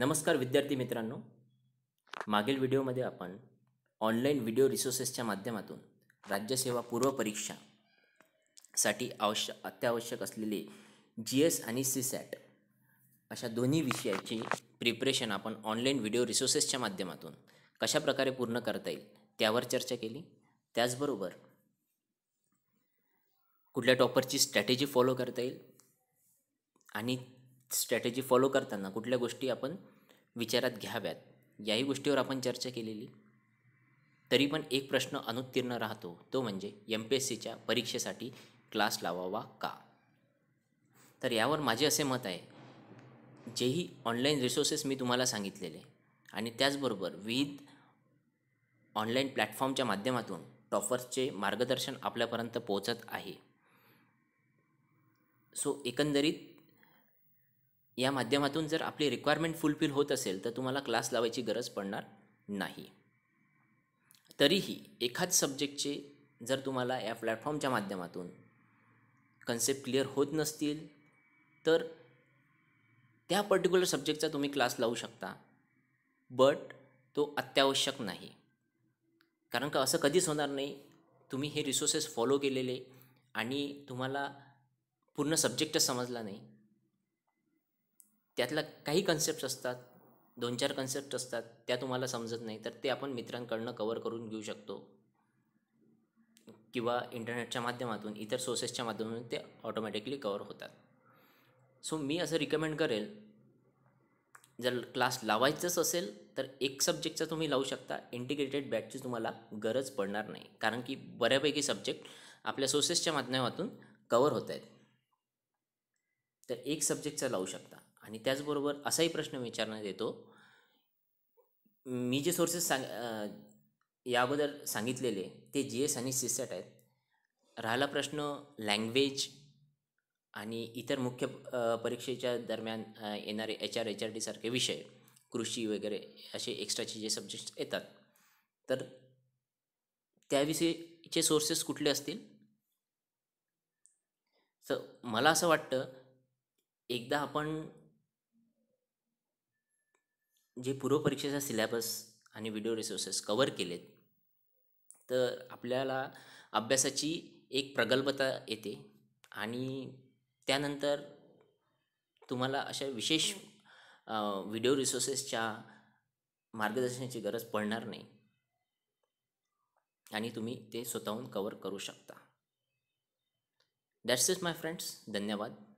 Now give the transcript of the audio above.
नमस्कार विद्यार्थी मित्रांनो मागील व्हिडिओमध्ये आपण ऑनलाईन व्हिडिओ रिसोर्सेसच्या माध्यमातून राज्यसेवा पूर्व साठी आवश्य अत्यावश्यक असलेले जी एस आणि सी सॅट अशा दोन्ही विषयाची प्रिपरेशन आपण ऑनलाईन व्हिडिओ रिसोर्सेसच्या माध्यमातून कशाप्रकारे पूर्ण करता येईल त्यावर चर्चा केली त्याचबरोबर कुठल्या टॉपरची स्ट्रॅटेजी फॉलो करता येईल आणि स्ट्रॅटेजी फॉलो करताना कुठल्या गोष्टी आपण विचारात घ्याव्यात याही गोष्टीवर आपण चर्चा केलेली तरी पण एक प्रश्न अनुत्तीर्ण राहतो तो म्हणजे एम पी एस सीच्या परीक्षेसाठी क्लास लावावा का तर यावर माझे असे मत आहे जेही ऑनलाईन रिसोर्सेस मी तुम्हाला सांगितलेले आणि त्याचबरोबर विविध ऑनलाईन प्लॅटफॉर्मच्या माध्यमातून टॉपर्सचे मार्गदर्शन आपल्यापर्यंत पोहोचत आहे सो एकंदरीत या माध्यमातून जर आपली रिक्वायरमेंट फुलफिल होत असेल तर तुम्हाला क्लास लावायची गरज पडणार नाही तरीही एखाद सब्जेक्टचे जर तुम्हाला या प्लॅटफॉर्मच्या माध्यमातून कन्सेप्ट क्लिअर होत नसतील तर त्या पर्टिक्युलर सब्जेक्टचा तुम्ही क्लास लावू शकता बट तो अत्यावश्यक नाही कारण का असं कधीच होणार नाही तुम्ही हे रिसोर्सेस फॉलो केलेले आणि तुम्हाला पूर्ण सब्जेक्टच समजला नाही त्यातल्या काही कन्सेप्ट असतात दोन चार कन्सेप्ट असतात त्या तुम्हाला समजत नाही तर ते आपण मित्रांकडनं कवर करून घेऊ शकतो किंवा इंटरनेटच्या माध्यमातून इतर सोर्सेसच्या माध्यमातून ते ऑटोमॅटिकली कवर होतात सो मी असं रिकमेंड करेल जर क्लास लावायचंच असेल तर एक सब्जेक्टचा तुम्ही लावू शकता इंटिग्रेटेड बॅचची तुम्हाला गरज पडणार नाही कारण की बऱ्यापैकी सब्जेक्ट आपल्या सोर्सेसच्या माध्यमातून कवर होत आहेत तर एक सब्जेक्टचा लावू शकता आणि त्याचबरोबर असाही प्रश्न विचारण्यात येतो मी जे सोर्सेस सांग याबद्दल सांगितलेले ते जी एस आणि सिसॅट आहेत राहिला प्रश्न लँग्वेज आणि इतर मुख्य परीक्षेच्या दरम्यान येणारे एच आर एच आर डीसारखे विषय कृषी वगैरे असे एक्स्ट्राचे जे सब्जेक्ट्स येतात तर त्याविषयीचे सोर्सेस कुठले असतील तर मला असं वाटतं एकदा आपण जे पूर्वपरीक्षेचा सिलॅबस आणि व्हिडिओ रिसोर्सेस कवर केलेत तर आपल्याला अभ्यासाची एक प्रगल्भता येते आणि त्यानंतर तुम्हाला अशा विशेष व्हिडिओ रिसोर्सेसच्या मार्गदर्शनाची गरज पडणार नाही आणि तुम्ही ते स्वतःहून कवर करू शकता दॅट्स इज माय फ्रेंड्स धन्यवाद